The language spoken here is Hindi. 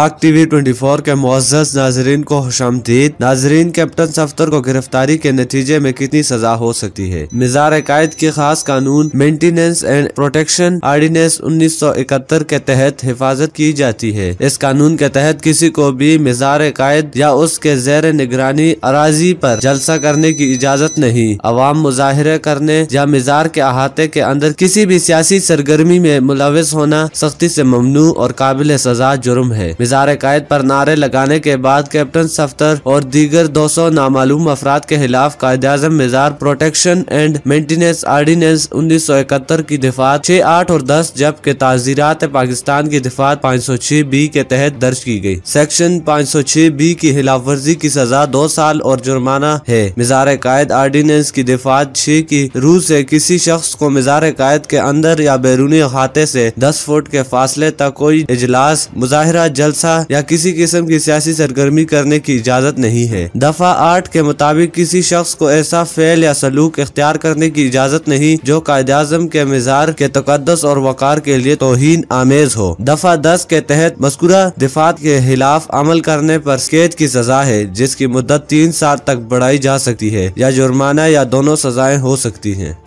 पाक टीवी फोर के मुआजस नाजरीन को खुशामदीद नाजरीन कैप्टन सफ्तर को गिरफ्तारी के नतीजे में कितनी सजा हो सकती है मिजार अकायद के खास कानून मेंटेनेंस एंड प्रोटेक्शन आर्डिनेंस इकहत्तर के तहत हिफाजत की जाती है इस कानून के तहत किसी को भी मिजार अकायद या उसके जैर निगरानी अराजी पर जलसा करने की इजाज़त नहीं अवाम मुजाहरे करने या मिजार के अहाते के अंदर किसी भी सियासी सरगर्मी में मुलविस होना सख्ती ऐसी ममनू और काबिल सजा जुर्म है मजार कैद पर नारे लगाने के बाद कैप्टन सफ्तर और दीगर दो सौ नामालूम अफराद के खिलाफ Quaid Azam Mazar protection and maintenance ordinance उन्नीस सौ इकहत्तर की दिफात छह आठ और दस जबकि ताजीरात पाकिस्तान की दिफात पाँच सौ छह बी के तहत दर्ज की गयी सेक्शन पाँच सौ छह बी की खिलाफ वर्जी की सजा दो साल और जुर्माना है मिजार कायद आर्डीनेंस की दिफात छह की रूह ऐसी किसी शख्स को मिजार कायद के अंदर या बैरूनी अहाते ऐसी दस फुट के फासले तक कोई इजलास मुजाहरा जल्द जलसा या किसी किस्म की सियासी सरगर्मी करने की इजाज़त नहीं है दफा आठ के मुताबिक किसी शख्स को ऐसा फैल या सलूक इख्तियार करने की इजाज़त नहीं जो कायद अजम के मिजार के तकदस और वक़ार के लिए तोहन आमेज हो दफा दस के तहत मस्कुरा दिफात के खिलाफ अमल करने पर स्केच की सजा है जिसकी मुद्दत तीन साल तक बढ़ाई जा सकती है या जुर्माना या दोनों सजाएं हो सकती हैं